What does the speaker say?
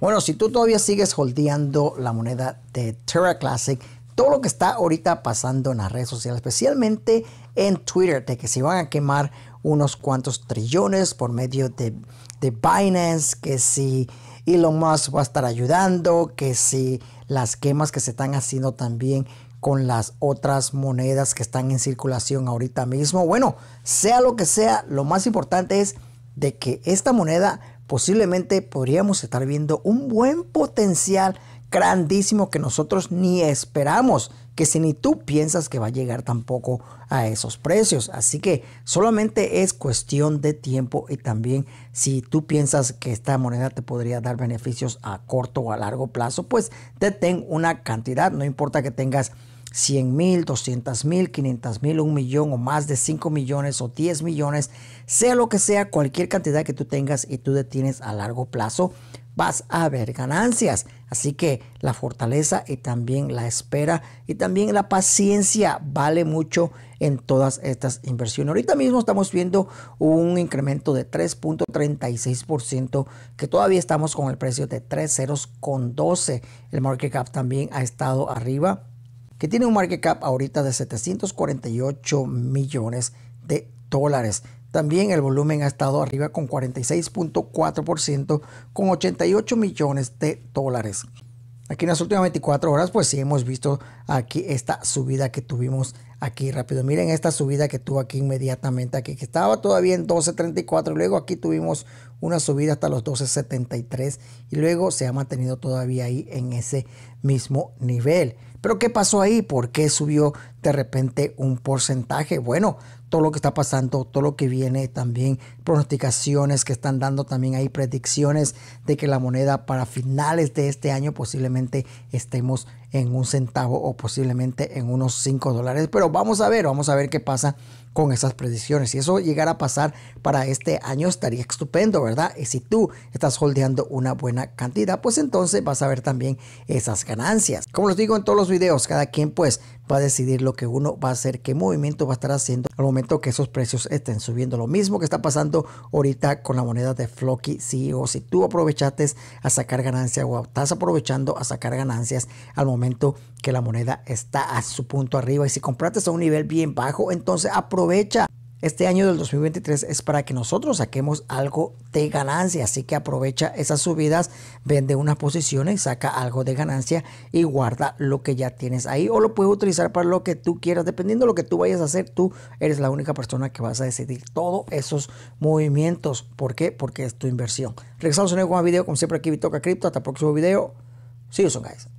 Bueno, si tú todavía sigues holdeando la moneda de Terra Classic, todo lo que está ahorita pasando en las redes sociales, especialmente en Twitter, de que se van a quemar unos cuantos trillones por medio de, de Binance, que si Elon Musk va a estar ayudando, que si las quemas que se están haciendo también con las otras monedas que están en circulación ahorita mismo. Bueno, sea lo que sea, lo más importante es de que esta moneda posiblemente podríamos estar viendo un buen potencial grandísimo que nosotros ni esperamos, que si ni tú piensas que va a llegar tampoco a esos precios. Así que solamente es cuestión de tiempo y también si tú piensas que esta moneda te podría dar beneficios a corto o a largo plazo, pues detén una cantidad, no importa que tengas 100 mil, 200 mil, 500 mil, un millón o más de 5 millones o 10 millones, sea lo que sea, cualquier cantidad que tú tengas y tú detienes a largo plazo, vas a ver ganancias. Así que la fortaleza y también la espera y también la paciencia vale mucho en todas estas inversiones. Ahorita mismo estamos viendo un incremento de 3.36% que todavía estamos con el precio de 3.012. ceros con 12. El market cap también ha estado arriba que tiene un market cap ahorita de 748 millones de dólares. También el volumen ha estado arriba con 46.4% con 88 millones de dólares. Aquí en las últimas 24 horas, pues sí hemos visto aquí esta subida que tuvimos aquí rápido. Miren esta subida que tuvo aquí inmediatamente aquí, que estaba todavía en 12.34. Luego aquí tuvimos una subida hasta los 12.73 y luego se ha mantenido todavía ahí en ese mismo nivel. Pero ¿qué pasó ahí? ¿Por qué subió de repente un porcentaje? Bueno, lo que está pasando, todo lo que viene, también pronosticaciones que están dando, también hay predicciones de que la moneda para finales de este año posiblemente estemos en un centavo o posiblemente en unos 5 dólares. Pero vamos a ver, vamos a ver qué pasa con esas predicciones. Si eso llegara a pasar para este año estaría estupendo, ¿verdad? Y si tú estás holdeando una buena cantidad, pues entonces vas a ver también esas ganancias. Como les digo en todos los videos, cada quien pues va a decidir lo que uno va a hacer, qué movimiento va a estar haciendo al momento que esos precios estén subiendo. Lo mismo que está pasando ahorita con la moneda de Floki Si e o Si tú aprovechaste a sacar ganancias o estás aprovechando a sacar ganancias al momento que la moneda está a su punto arriba y si compraste a un nivel bien bajo, entonces aprovecha este año del 2023 es para que nosotros saquemos algo de ganancia, así que aprovecha esas subidas, vende unas posiciones, saca algo de ganancia y guarda lo que ya tienes ahí o lo puedes utilizar para lo que tú quieras, dependiendo de lo que tú vayas a hacer, tú eres la única persona que vas a decidir todos esos movimientos. ¿Por qué? Porque es tu inversión. Regresamos en un nuevo video, como siempre aquí Vitoca Crypto. hasta el próximo video. See you guys.